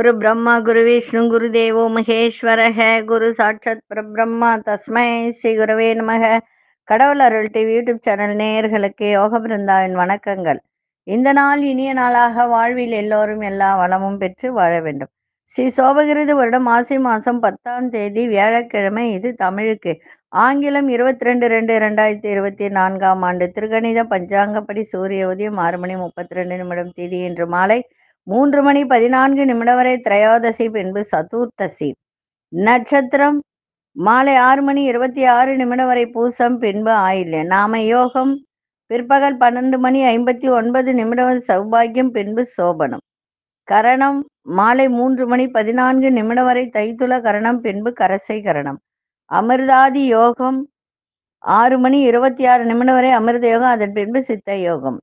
குரு பிரம்மா குரு விஷ்ணு குரு தேவோ மகேஸ்வர குரு சாட்சத் பிரம்மா தஸ்மை ஸ்ரீ குருவே நமக கடவுள் அருள் டிவி யூடியூப் சேனல் நேயர்களுக்கு யோக பிருந்தாவின் வணக்கங்கள் இந்த நாள் இனிய நாளாக வாழ்வில் எல்லோரும் எல்லா வளமும் பெற்று வாழ வேண்டும் ஸ்ரீ சோபகிருது வருடம் ஆசி மாதம் பத்தாம் தேதி வியாழக்கிழமை இது தமிழுக்கு ஆங்கிலம் இருபத்தி ரெண்டு ரெண்டு ரெண்டாயிரத்தி இருபத்தி நான்காம் ஆண்டு திருகணித பஞ்சாங்கப்படி சூரிய உதயம் ஆறு மணி முப்பத்தி ரெண்டு நிமிடம் தேதி இன்று மாலை மூன்று மணி பதினான்கு நிமிடம் வரை திரையோதசி பின்பு சதுர்த்தசி நட்சத்திரம் மாலை ஆறு மணி இருபத்தி ஆறு நிமிடம் வரை பூசம் பின்பு ஆயில் நாம யோகம் பிற்பகல் பன்னெண்டு மணி ஐம்பத்தி ஒன்பது நிமிடம் சௌபாகியம் பின்பு சோபனம் கரணம் மாலை மூன்று மணி பதினான்கு நிமிடம் வரை தைத்துள கரணம் பின்பு கரசை கரணம் அமிர்தாதி யோகம் ஆறு மணி இருபத்தி ஆறு நிமிடம் வரை அமிர்த யோகம் அதன் பின்பு சித்த யோகம்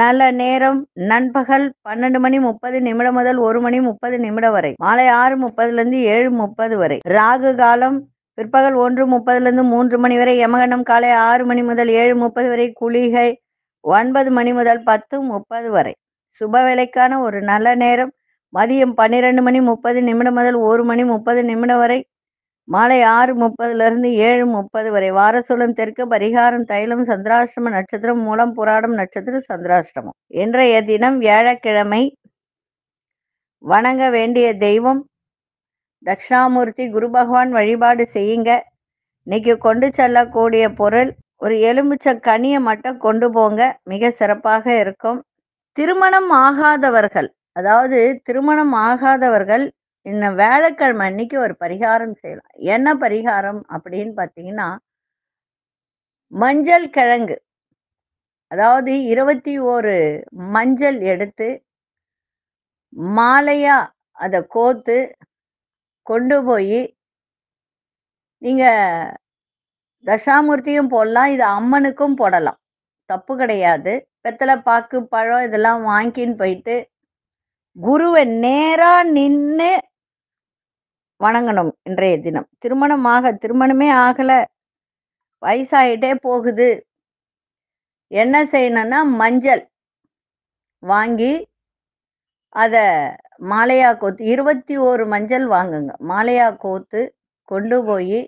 நல்ல நேரம் நண்பகல் பன்னெண்டு மணி முப்பது நிமிடம் முதல் ஒரு மணி முப்பது நிமிடம் வரை மாலை ஆறு முப்பதுல இருந்து ஏழு முப்பது வரை ராகு காலம் பிற்பகல் ஒன்று முப்பதுல இருந்து மூன்று மணி வரை யமகண்டம் காலை ஆறு மணி முதல் ஏழு முப்பது வரை குளிகை ஒன்பது மணி முதல் பத்து முப்பது வரை சுப வேலைக்கான ஒரு நல்ல நேரம் மதியம் பன்னிரெண்டு மணி முப்பது நிமிடம் முதல் ஒரு மணி முப்பது நிமிடம் வரை மாலை ஆறு முப்பதுலேருந்து ஏழு முப்பது வரை வாரசூலம் தெற்கு பரிகாரம் தைலம் சந்திராஷ்டம நட்சத்திரம் மூலம் புராடம் நட்சத்திரம் சந்திராஷ்டமம் இன்றைய தினம் வியாழக்கிழமை வணங்க வேண்டிய தெய்வம் தக்ஷணாமூர்த்தி குரு பகவான் வழிபாடு செய்யுங்க இன்னைக்கு கொண்டு செல்லக்கூடிய பொருள் ஒரு எலும்புச்ச கனியை மட்டும் கொண்டு போங்க மிக சிறப்பாக இருக்கும் திருமணம் ஆகாதவர்கள் அதாவது திருமணம் ஆகாதவர்கள் இந்த வேலைக்கிழமை அன்னைக்கு ஒரு பரிகாரம் செய்யலாம் என்ன பரிகாரம் அப்படின்னு பார்த்தீங்கன்னா மஞ்சள் கிழங்கு அதாவது இருபத்தி ஒரு மஞ்சள் எடுத்து மாலையா அதை கோத்து கொண்டு போய் நீங்க தசாமூர்த்தியும் போடலாம் இது அம்மனுக்கும் போடலாம் தப்பு கிடையாது பெத்தல பாக்கு பழம் இதெல்லாம் வாங்கின்னு போயிட்டு குருவை நேராக நின்று வணங்கணும் இன்றைய தினம் திருமணமாக திருமணமே ஆகல வயசாயிட்டே போகுது என்ன செய்யணும்னா மஞ்சள் வாங்கி அதை மாலையா கோத்து இருபத்தி ஒரு மஞ்சள் வாங்குங்க மாலையா கோத்து கொண்டு போய்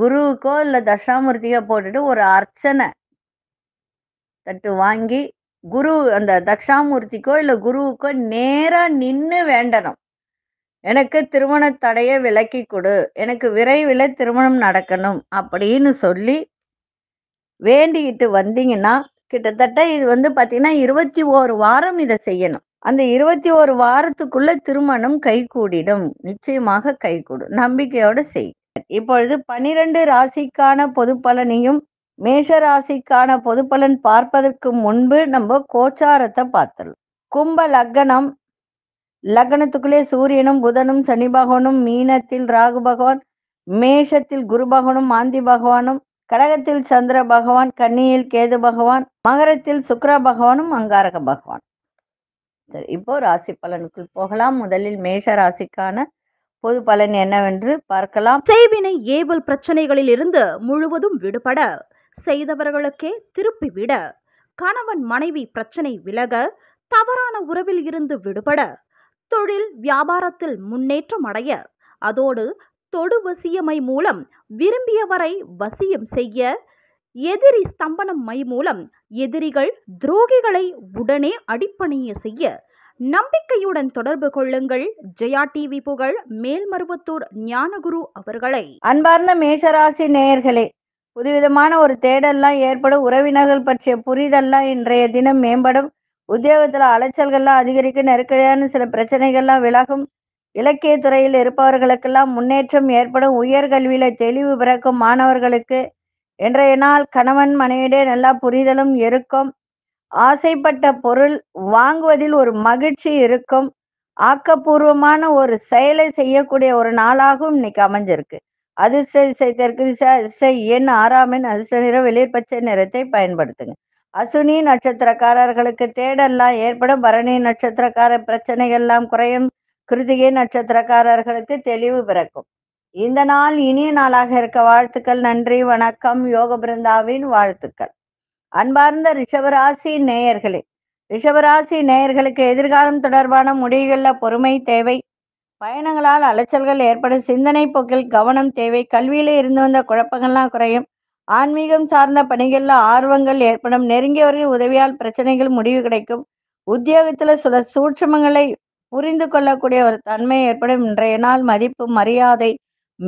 குருவுக்கோ இல்லை தட்சாமூர்த்திக்கோ போட்டுட்டு ஒரு அர்ச்சனை தட்டு வாங்கி குரு அந்த தட்சாமூர்த்திக்கோ இல்லை குருவுக்கோ நேராக நின்று வேண்டணும் எனக்கு திருமண தடைய விலக்கி கொடு எனக்கு விரைவில் திருமணம் நடக்கணும் அப்படின்னு சொல்லி வேண்டிக்கிட்டு வந்தீங்கன்னா கிட்டத்தட்ட இது வந்து பார்த்தீங்கன்னா இருபத்தி ஓரு வாரம் இதை செய்யணும் அந்த இருபத்தி ஒரு வாரத்துக்குள்ள திருமணம் கைகூடிடும் நிச்சயமாக கூடும் நம்பிக்கையோடு செய் இப்பொழுது பனிரெண்டு ராசிக்கான பொது பலனையும் மேஷ ராசிக்கான பொது பலன் பார்ப்பதற்கு முன்பு நம்ம கோச்சாரத்தை பார்த்துடலாம் கும்ப லக்னம் லக்னத்துக்குள்ளே சூரியனும் புதனும் சனி பகவானும் மீனத்தில் ராகு பகவான் மேஷத்தில் குரு பகவானும் மாந்தி பகவானும் கடகத்தில் சந்திர பகவான் கன்னியில் கேது பகவான் மகரத்தில் சுக்கர பகவானும் அங்காரக பகவான் சரி இப்போ ராசி பலனுக்குள் போகலாம் முதலில் மேஷ ராசிக்கான பொது பலன் என்னவென்று பார்க்கலாம் செய்வினை ஏவல் பிரச்சனைகளில் இருந்து முழுவதும் விடுபட செய்தவர்களுக்கே திருப்பி விட கணவன் மனைவி பிரச்சனை விலக தவறான உறவில் இருந்து விடுபட தொழில் வியாபாரத்தில் முன்னேற்றம் அடைய அதோடு தொடு வசியமை மூலம் விரும்பியவரை வசியம் செய்ய எதிரி ஸ்தம்பனம் மை மூலம் எதிரிகள் துரோகிகளை உடனே அடிப்பணிய செய்ய நம்பிக்கையுடன் தொடர்பு கொள்ளுங்கள் ஜெயா டிவி புகழ் மேல்மருவத்தூர் ஞானகுரு அவர்களை அன்பார்ந்த மேஷராசி நேயர்களே புதுவிதமான ஒரு தேடல்லாம் ஏற்படும் உறவினர்கள் பற்றிய புரிதல்லாம் இன்றைய தினம் மேம்படும் உத்தியோகத்துல அலைச்சல்கள்லாம் அதிகரிக்கும் நெருக்கடியான சில பிரச்சனைகள்லாம் விலகும் இலக்கிய துறையில் இருப்பவர்களுக்கெல்லாம் முன்னேற்றம் ஏற்படும் உயர்கல்வியில தெளிவு பிறக்கும் மாணவர்களுக்கு இன்றைய நாள் கணவன் மனைவிடே நல்லா புரிதலும் இருக்கும் ஆசைப்பட்ட பொருள் வாங்குவதில் ஒரு மகிழ்ச்சி இருக்கும் ஆக்கப்பூர்வமான ஒரு செயலை செய்யக்கூடிய ஒரு நாளாகவும் இன்னைக்கு அமைஞ்சிருக்கு அதிர்ஷ்ட திசை தெற்கு திசை அதிர்ஷ்ட எண் ஆறாம் எண் அதிர்ஷ்ட நிறம் வெளிர்பச்சை நிறத்தை பயன்படுத்துங்க அசுனி நட்சத்திரக்காரர்களுக்கு தேடெல்லாம் ஏற்படும் பரணி நட்சத்திரக்கார பிரச்சனைகள்லாம் குறையும் கிருதிகை நட்சத்திரக்காரர்களுக்கு தெளிவு பிறக்கும் இந்த நாள் இனிய நாளாக இருக்க வாழ்த்துக்கள் நன்றி வணக்கம் யோக பிருந்தாவின் வாழ்த்துக்கள் அன்பார்ந்த ரிஷபராசி நேயர்களே ரிஷபராசி நேயர்களுக்கு எதிர்காலம் தொடர்பான முடிவுகளில் பொறுமை தேவை பயணங்களால் அலைச்சல்கள் ஏற்படும் சிந்தனை போக்கில் கவனம் தேவை கல்வியில இருந்து வந்த குழப்பங்கள்லாம் குறையும் ஆன்மீகம் சார்ந்த பணிகள்ல ஆர்வங்கள் ஏற்படும் நெருங்கியவர்கள் உதவியால் பிரச்சனைகள் முடிவு கிடைக்கும் உத்தியோகத்துல சில சூட்சமங்களை புரிந்து கொள்ளக்கூடிய ஒரு தன்மை ஏற்படும் இன்றைய நாள் மதிப்பு மரியாதை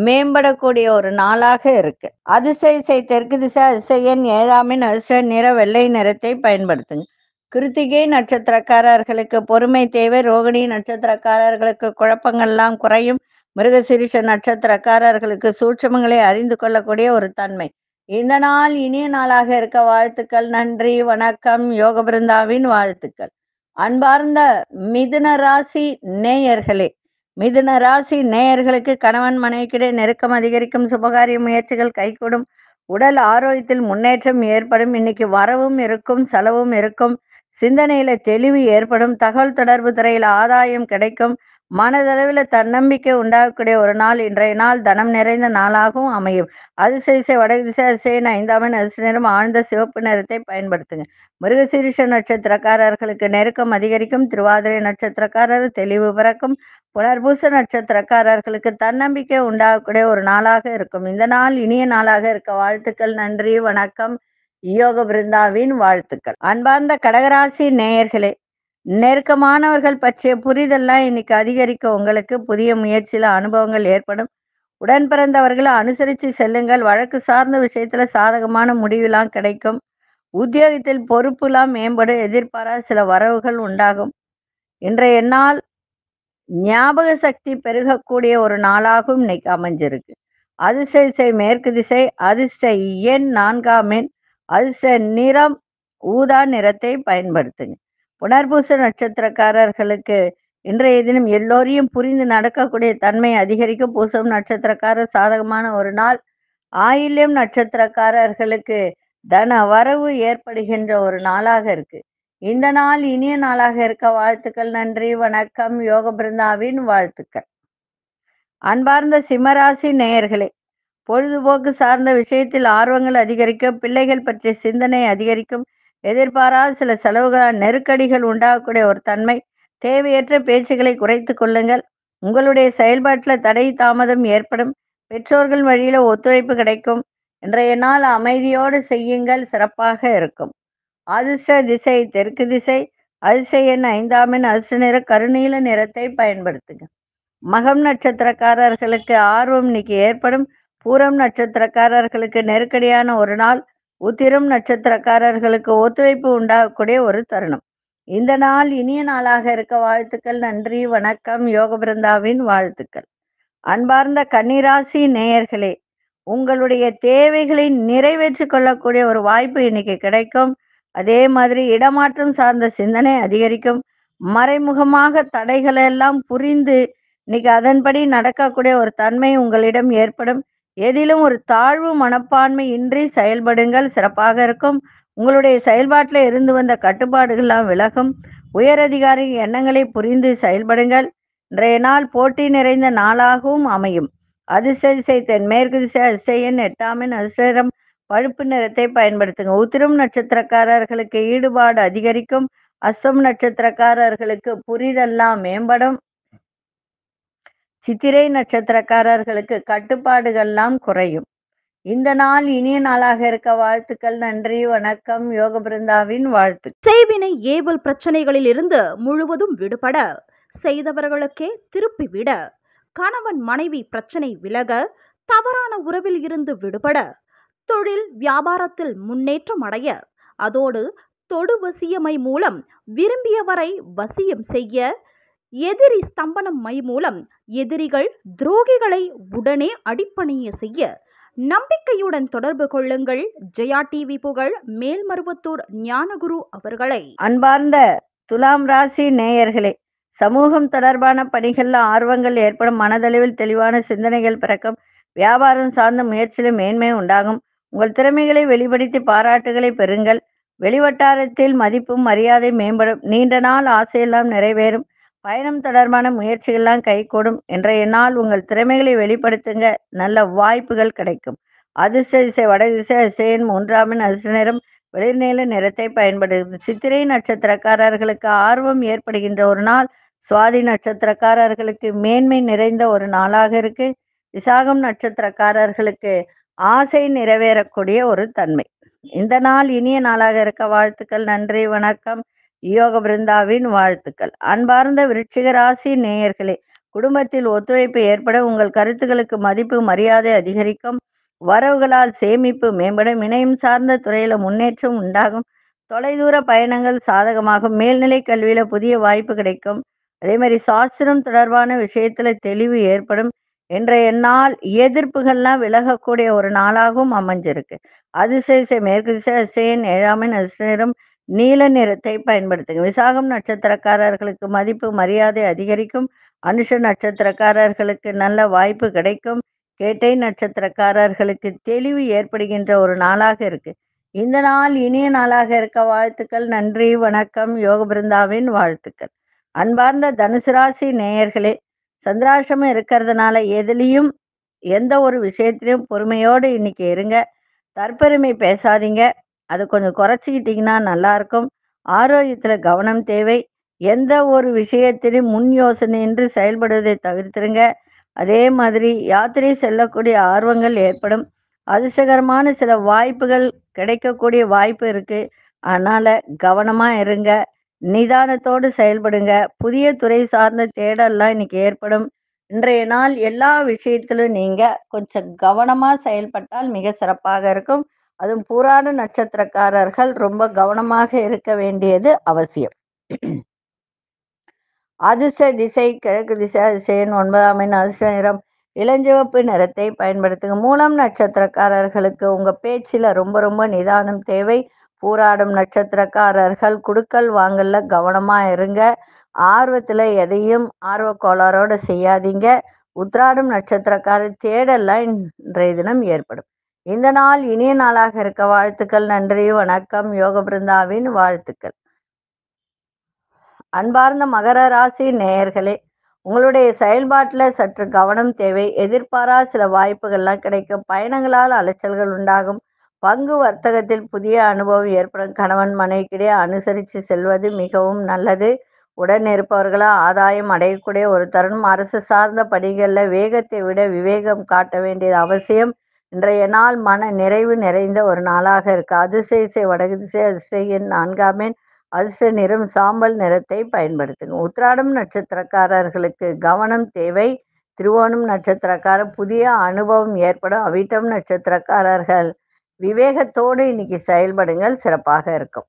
மேம்படக்கூடிய ஒரு நாளாக இருக்கு அதிசயசை தெற்கு திசை அதிசயன் ஏழாமின் அதிசய நிற வெள்ளை நிறத்தை பயன்படுத்துங்க கிருத்திகை நட்சத்திரக்காரர்களுக்கு பொறுமை தேவை ரோகிணி நட்சத்திரக்காரர்களுக்கு குழப்பங்கள்லாம் குறையும் மிருகசிரிஷ நட்சத்திரக்காரர்களுக்கு சூட்சமங்களை அறிந்து கொள்ளக்கூடிய ஒரு தன்மை இந்த நாள் இனிய நாளாக இருக்க வாழ்த்துக்கள் நன்றி வணக்கம் யோக பிருந்தாவின் வாழ்த்துக்கள் அன்பார்ந்த மிதுன ராசி நேயர்களே மிதுன ராசி நேயர்களுக்கு கணவன் மனைவிக்கிடையே நெருக்கம் அதிகரிக்கும் சுபகாரிய முயற்சிகள் கைகூடும் உடல் ஆரோக்கியத்தில் முன்னேற்றம் ஏற்படும் இன்னைக்கு வரவும் இருக்கும் செலவும் இருக்கும் சிந்தனையில தெளிவு ஏற்படும் தகவல் தொடர்பு துறையில் ஆதாயம் கிடைக்கும் மனதளவில் தன்னம்பிக்கை உண்டாகக்கூடிய ஒரு நாள் இன்றைய நாள் தனம் நிறைந்த நாளாகவும் அமையும் அதிசயிசை வடதிசை அதிசயன் ஐந்தாமன் அதிசய நேரம் ஆழ்ந்த சிவப்பு நிறத்தை பயன்படுத்துங்க மிருகசீரிஷ நட்சத்திரக்காரர்களுக்கு நெருக்கம் அதிகரிக்கும் திருவாதிரை நட்சத்திரக்காரர் தெளிவு பிறக்கும் புனர்பூச நட்சத்திரக்காரர்களுக்கு தன்னம்பிக்கை உண்டாகக்கூடிய ஒரு நாளாக இருக்கும் இந்த நாள் இனிய நாளாக இருக்க வாழ்த்துக்கள் நன்றி வணக்கம் யோக பிருந்தாவின் வாழ்த்துக்கள் அன்பார்ந்த கடகராசி நேயர்களே நெருக்கமானவர்கள் பற்றிய புரிதல்லாம் இன்னைக்கு அதிகரிக்க உங்களுக்கு புதிய முயற்சியில அனுபவங்கள் ஏற்படும் உடன் பிறந்தவர்களை அனுசரித்து செல்லுங்கள் வழக்கு சார்ந்த விஷயத்துல சாதகமான முடிவுலாம் கிடைக்கும் உத்தியோகத்தில் பொறுப்புலாம் மேம்பட எதிர்பாராத சில வரவுகள் உண்டாகும் இன்றைய நாள் ஞாபக சக்தி பெருகக்கூடிய ஒரு நாளாகவும் இன்னைக்கு அமைஞ்சிருக்கு அதிர்ஷ்ட இசை மேற்கு திசை அதிர்ஷ்ட எண் நான்காம் எண் அதிர்ஷ்ட நிறம் ஊதா நிறத்தை பயன்படுத்துங்க புனர்பூச நட்சத்திரக்காரர்களுக்கு இன்றைய தினம் எல்லோரையும் புரிந்து நடக்கக்கூடிய தன்மை அதிகரிக்கும் பூசம் நட்சத்திரக்காரர் சாதகமான ஒரு நாள் ஆயில்யம் நட்சத்திரக்காரர்களுக்கு தன வரவு ஏற்படுகின்ற ஒரு நாளாக இருக்கு இந்த நாள் இனிய நாளாக இருக்க வாழ்த்துக்கள் நன்றி வணக்கம் யோக பிருந்தாவின் வாழ்த்துக்கள் அன்பார்ந்த சிம்மராசி நேயர்களே பொழுதுபோக்கு சார்ந்த விஷயத்தில் ஆர்வங்கள் அதிகரிக்கும் பிள்ளைகள் பற்றிய சிந்தனை அதிகரிக்கும் எதிர்பாராத சில செலவுகளால் நெருக்கடிகள் உண்டாகக்கூடிய ஒரு தன்மை தேவையற்ற பேச்சுகளை குறைத்து கொள்ளுங்கள் உங்களுடைய செயல்பாட்டில் தடை தாமதம் ஏற்படும் பெற்றோர்கள் வழியில் ஒத்துழைப்பு கிடைக்கும் இன்றைய நாள் அமைதியோடு செய்யுங்கள் சிறப்பாக இருக்கும் அதிர்ஷ்ட திசை தெற்கு திசை அதிர்ஷ்ட எண் ஐந்தாம் எண் அதிர்ஷ்ட நிற கருநீல நிறத்தை பயன்படுத்துங்க மகம் நட்சத்திரக்காரர்களுக்கு ஆர்வம் இன்னைக்கு ஏற்படும் பூரம் நட்சத்திரக்காரர்களுக்கு நெருக்கடியான ஒரு நாள் உத்திரம் நட்சத்திரக்காரர்களுக்கு ஒத்துழைப்பு உண்டாகக்கூடிய ஒரு தருணம் இந்த நாள் இனிய நாளாக இருக்க வாழ்த்துக்கள் நன்றி வணக்கம் யோக பிருந்தாவின் வாழ்த்துக்கள் அன்பார்ந்த கன்னிராசி நேயர்களே உங்களுடைய தேவைகளை நிறைவேற்றி கொள்ளக்கூடிய ஒரு வாய்ப்பு இன்னைக்கு கிடைக்கும் அதே மாதிரி இடமாற்றம் சார்ந்த சிந்தனை அதிகரிக்கும் மறைமுகமாக தடைகளெல்லாம் புரிந்து இன்னைக்கு அதன்படி நடக்கக்கூடிய ஒரு தன்மை உங்களிடம் ஏற்படும் எதிலும் ஒரு தாழ்வு மனப்பான்மை இன்றி செயல்படுங்கள் சிறப்பாக இருக்கும் உங்களுடைய செயல்பாட்டில் இருந்து வந்த கட்டுப்பாடுகள்லாம் விலகும் உயர் அதிகாரி எண்ணங்களை புரிந்து செயல்படுங்கள் இன்றைய நாள் போட்டி நிறைந்த நாளாகவும் அமையும் அதிர்ஷ்ட திசை தென்மேற்கு திசை அதிசயன் எட்டாமின் அதிர்ஷ்டம் பழுப்பு நிறத்தை பயன்படுத்துங்க உத்திரம் நட்சத்திரக்காரர்களுக்கு ஈடுபாடு அதிகரிக்கும் அஸ்தம் நட்சத்திரக்காரர்களுக்கு புரிதெல்லாம் மேம்படும் சித்திரை நட்சத்திரக்காரர்களுக்கு கட்டுப்பாடுகள்லாம் குறையும் இந்த நாள் இனிய நாளாக இருக்க வாழ்த்துக்கள் நன்றி வணக்கம் யோக பிருந்தாவின் வாழ்த்து சேவினை ஏவல் பிரச்சனைகளில் இருந்து முழுவதும் விடுபட செய்தவர்களுக்கே திருப்பி விட கணவன் மனைவி பிரச்சனை விலக தவறான உறவில் இருந்து விடுபட தொழில் வியாபாரத்தில் முன்னேற்றம் அடைய அதோடு தொடு வசியமை மூலம் விரும்பியவரை வசியம் செய்ய எதிரி ஸ்தம்பனம் மை மூலம் எதிரிகள் துரோகிகளை உடனே அடிப்பணிய செய்ய நம்பிக்கையுடன் தொடர்பு கொள்ளுங்கள் ஜெயா டிவி புகழ் மேல்மருவத்தூர் ஞானகுரு அவர்களை அன்பார்ந்த துலாம் ராசி நேயர்களே சமூகம் தொடர்பான பணிகளில் ஆர்வங்கள் ஏற்படும் மனதளவில் தெளிவான சிந்தனைகள் பிறக்கும் வியாபாரம் சார்ந்த முயற்சியிலும் மேன்மை உண்டாகும் உங்கள் திறமைகளை வெளிப்படுத்தி பாராட்டுகளை பெறுங்கள் வெளிவட்டாரத்தில் மதிப்பும் மரியாதை மேம்படும் நீண்ட நாள் ஆசையெல்லாம் நிறைவேறும் பயணம் தொடர்பான முயற்சிகள்லாம் கூடும் இன்றைய நாள் உங்கள் திறமைகளை வெளிப்படுத்துங்க நல்ல வாய்ப்புகள் கிடைக்கும் அதிர்ஷ்ட திசை வடதிசை அசையின் மூன்றாமின் அதிர்ஷ்ட நிறம் வெளிர்நீல நிறத்தை பயன்படுகிறது சித்திரை நட்சத்திரக்காரர்களுக்கு ஆர்வம் ஏற்படுகின்ற ஒரு நாள் சுவாதி நட்சத்திரக்காரர்களுக்கு மேன்மை நிறைந்த ஒரு நாளாக இருக்கு விசாகம் நட்சத்திரக்காரர்களுக்கு ஆசை நிறைவேறக்கூடிய ஒரு தன்மை இந்த நாள் இனிய நாளாக இருக்க வாழ்த்துக்கள் நன்றி வணக்கம் யோக பிருந்தாவின் வாழ்த்துக்கள் அன்பார்ந்த விருட்சிக ராசி நேயர்களே குடும்பத்தில் ஒத்துழைப்பு ஏற்பட உங்கள் கருத்துக்களுக்கு மதிப்பு மரியாதை அதிகரிக்கும் வரவுகளால் சேமிப்பு மேம்படும் இணையம் சார்ந்த துறையில முன்னேற்றம் உண்டாகும் தொலைதூர பயணங்கள் சாதகமாகும் மேல்நிலை கல்வியில புதிய வாய்ப்பு கிடைக்கும் அதே மாதிரி சாஸ்திரம் தொடர்பான விஷயத்துல தெளிவு ஏற்படும் என்ற நாள் எதிர்ப்புகள்லாம் விலகக்கூடிய ஒரு நாளாகவும் அமைஞ்சிருக்கு அதிசயசை மேற்கு திசை அசையன் ஏழாமின் அசிரம் நீல நிறத்தை பயன்படுத்துங்க விசாகம் நட்சத்திரக்காரர்களுக்கு மதிப்பு மரியாதை அதிகரிக்கும் அனுஷ நட்சத்திரக்காரர்களுக்கு நல்ல வாய்ப்பு கிடைக்கும் கேட்டை நட்சத்திரக்காரர்களுக்கு தெளிவு ஏற்படுகின்ற ஒரு நாளாக இருக்கு இந்த நாள் இனிய நாளாக இருக்க வாழ்த்துக்கள் நன்றி வணக்கம் யோக பிருந்தாவின் வாழ்த்துக்கள் அன்பார்ந்த தனுசு ராசி நேயர்களே சந்திராசிரமம் இருக்கிறதுனால எதுலேயும் எந்த ஒரு விஷயத்திலையும் பொறுமையோடு இன்னைக்கு இருங்க தற்பெருமை பேசாதீங்க அது கொஞ்சம் குறைச்சிக்கிட்டிங்கன்னா நல்லாயிருக்கும் ஆரோக்கியத்தில் கவனம் தேவை எந்த ஒரு விஷயத்திலும் முன் யோசனையின்றி செயல்படுவதை தவிர்த்துருங்க அதே மாதிரி யாத்திரை செல்லக்கூடிய ஆர்வங்கள் ஏற்படும் அதிர்ஷ்டகரமான சில வாய்ப்புகள் கிடைக்கக்கூடிய வாய்ப்பு இருக்குது அதனால் கவனமாக இருங்க நிதானத்தோடு செயல்படுங்க புதிய துறை சார்ந்த தேடல்லாம் இன்னைக்கு ஏற்படும் இன்றைய நாள் எல்லா விஷயத்திலும் நீங்கள் கொஞ்சம் கவனமாக செயல்பட்டால் மிக சிறப்பாக இருக்கும் அதுவும் பூராட நட்சத்திரக்காரர்கள் ரொம்ப கவனமாக இருக்க வேண்டியது அவசியம் அதிர்ஷ்ட திசை கிழக்கு திசை அதிசயன் ஒன்பதாம் எண் அதிர்ஷ்ட நிறம் இளஞ்சிவப்பு நிறத்தை பயன்படுத்துங்க மூலம் நட்சத்திரக்காரர்களுக்கு உங்க பேச்சில ரொம்ப ரொம்ப நிதானம் தேவை பூராடும் நட்சத்திரக்காரர்கள் குடுக்கல் வாங்கல கவனமா இருங்க ஆர்வத்துல எதையும் ஆர்வ கோளாரோட செய்யாதீங்க உத்ராடும் நட்சத்திரக்காரர் தேடலாம் இன்றைய தினம் ஏற்படும் இந்த நாள் இனிய நாளாக இருக்க வாழ்த்துக்கள் நன்றி வணக்கம் யோக பிருந்தாவின் வாழ்த்துக்கள் அன்பார்ந்த மகர ராசி நேயர்களே உங்களுடைய செயல்பாட்டில் சற்று கவனம் தேவை எதிர்பாரா சில வாய்ப்புகள்லாம் கிடைக்கும் பயணங்களால் அலைச்சல்கள் உண்டாகும் பங்கு வர்த்தகத்தில் புதிய அனுபவம் ஏற்படும் கணவன் மனைவிக்கிடையே அனுசரித்து செல்வது மிகவும் நல்லது உடன் இருப்பவர்களால் ஆதாயம் அடையக்கூடிய ஒரு தருணம் அரசு சார்ந்த பணிகளில் வேகத்தை விட விவேகம் காட்ட வேண்டியது அவசியம் இன்றைய நாள் மன நிறைவு நிறைந்த ஒரு நாளாக இருக்கு அதிசயசை வடகுதிசை அதிசயின் நான்காமேன் அதிர்ஷ்ட நிறம் சாம்பல் நிறத்தை பயன்படுத்துங்க உத்திராடம் நட்சத்திரக்காரர்களுக்கு கவனம் தேவை திருவோணம் நட்சத்திரக்காரர் புதிய அனுபவம் ஏற்படும் அவிட்டம் நட்சத்திரக்காரர்கள் விவேகத்தோடு இன்னைக்கு செயல்படுங்கள் சிறப்பாக இருக்கும்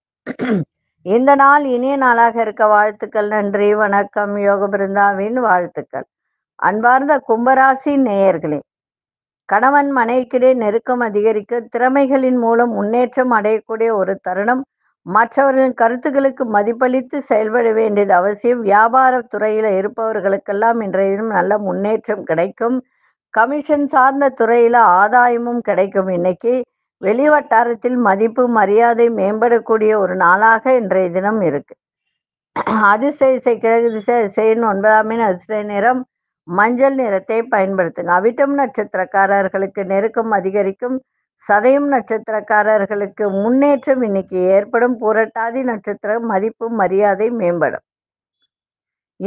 இந்த நாள் இனிய நாளாக இருக்க வாழ்த்துக்கள் நன்றி வணக்கம் யோக பிருந்தாவின் வாழ்த்துக்கள் அன்பார்ந்த கும்பராசி நேயர்களே கணவன் மனைவிக்கிடையே நெருக்கம் அதிகரிக்க திறமைகளின் மூலம் முன்னேற்றம் அடையக்கூடிய ஒரு தருணம் மற்றவர்களின் கருத்துக்களுக்கு மதிப்பளித்து செயல்பட வேண்டியது அவசியம் வியாபார துறையில் இருப்பவர்களுக்கெல்லாம் இன்றைய தினம் நல்ல முன்னேற்றம் கிடைக்கும் கமிஷன் சார்ந்த துறையில் ஆதாயமும் கிடைக்கும் இன்னைக்கு வெளிவட்டாரத்தில் மதிப்பு மரியாதை மேம்படக்கூடிய ஒரு நாளாக இன்றைய தினம் இருக்கு அதிசய இசை கிழக்கு திசை இசையின் ஒன்பதாம் அதிசய நிறம் மஞ்சள் நிறத்தை பயன்படுத்துங்க அவிட்டம் நட்சத்திரக்காரர்களுக்கு நெருக்கம் அதிகரிக்கும் சதயம் நட்சத்திரக்காரர்களுக்கு முன்னேற்றம் இன்னைக்கு ஏற்படும் புரட்டாதி நட்சத்திரம் மதிப்பு மரியாதை மேம்படும்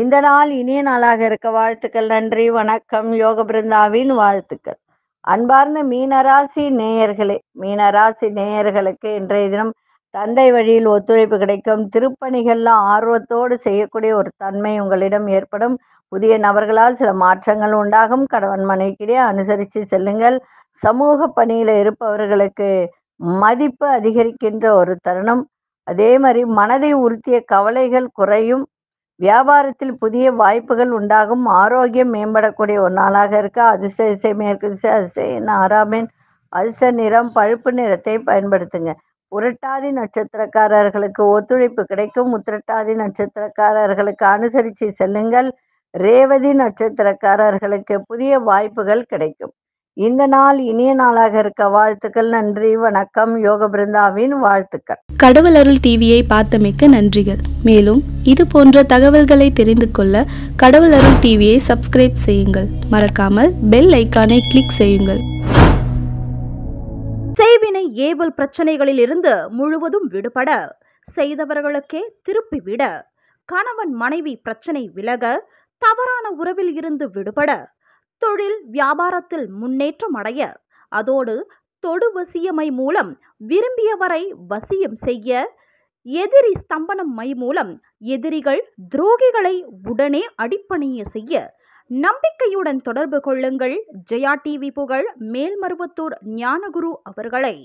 இந்த நாள் இனிய நாளாக இருக்க வாழ்த்துக்கள் நன்றி வணக்கம் யோக பிருந்தாவின் வாழ்த்துக்கள் அன்பார்ந்த மீனராசி நேயர்களே மீனராசி நேயர்களுக்கு இன்றைய தினம் தந்தை வழியில் ஒத்துழைப்பு கிடைக்கும் திருப்பணிகள்லாம் ஆர்வத்தோடு செய்யக்கூடிய ஒரு தன்மை உங்களிடம் ஏற்படும் புதிய நபர்களால் சில மாற்றங்கள் உண்டாகும் கணவன் மனைவிக்கிடையே அனுசரித்து செல்லுங்கள் சமூக பணியில் இருப்பவர்களுக்கு மதிப்பு அதிகரிக்கின்ற ஒரு தருணம் அதே மாதிரி மனதை உறுத்திய கவலைகள் குறையும் வியாபாரத்தில் புதிய வாய்ப்புகள் உண்டாகும் ஆரோக்கியம் மேம்படக்கூடிய ஒரு நாளாக இருக்க அதிர்ஷ்ட இசை மேற்கு திசை அதிர்ஷ்ட ஆறாமேன் அதிர்ஷ்ட நிறம் பழுப்பு நிறத்தை பயன்படுத்துங்க உரட்டாதி நட்சத்திரக்காரர்களுக்கு ஒத்துழைப்பு கிடைக்கும் உத்திரட்டாதி நட்சத்திரக்காரர்களுக்கு அனுசரித்து செல்லுங்கள் ரேவதி நட்சத்திரக்காரர்களுக்கு புதிய வாய்ப்புகள் கிடைக்கும் இந்த நாள் இனிய நாளாக இருக்க வாழ்த்துக்கள் நன்றி வணக்கம் யோக பிருந்தாவின் வாழ்த்துக்கள் கடவுள் அருள் டிவியை பார்த்தமைக்க நன்றிகள் மேலும் இது போன்ற தகவல்களை தெரிந்து கொள்ள கடவுள் அருள் டிவியை சப்ஸ்கிரைப் செய்யுங்கள் மறக்காமல் பெல் ஐக்கானை கிளிக் செய்யுங்கள் செய்வினை ஏவல் பிரச்சனைகளில் இருந்து முழுவதும் விடுபட செய்தவர்களுக்கே திருப்பிவிட கணவன் மனைவி பிரச்சனை விலக தவறான உறவில் இருந்து விடுபட தொழில் வியாபாரத்தில் முன்னேற்றம் அடைய அதோடு தொடு வசியமை மூலம் விரும்பியவரை வசியம் செய்ய எதிரி ஸ்தம்பனம் மை மூலம் எதிரிகள் துரோகிகளை உடனே அடிப்பணிய செய்ய நம்பிக்கையுடன் தொடர்பு கொள்ளுங்கள் ஜெயா டிவி புகழ் மேல்மருவத்தூர் ஞானகுரு அவர்களை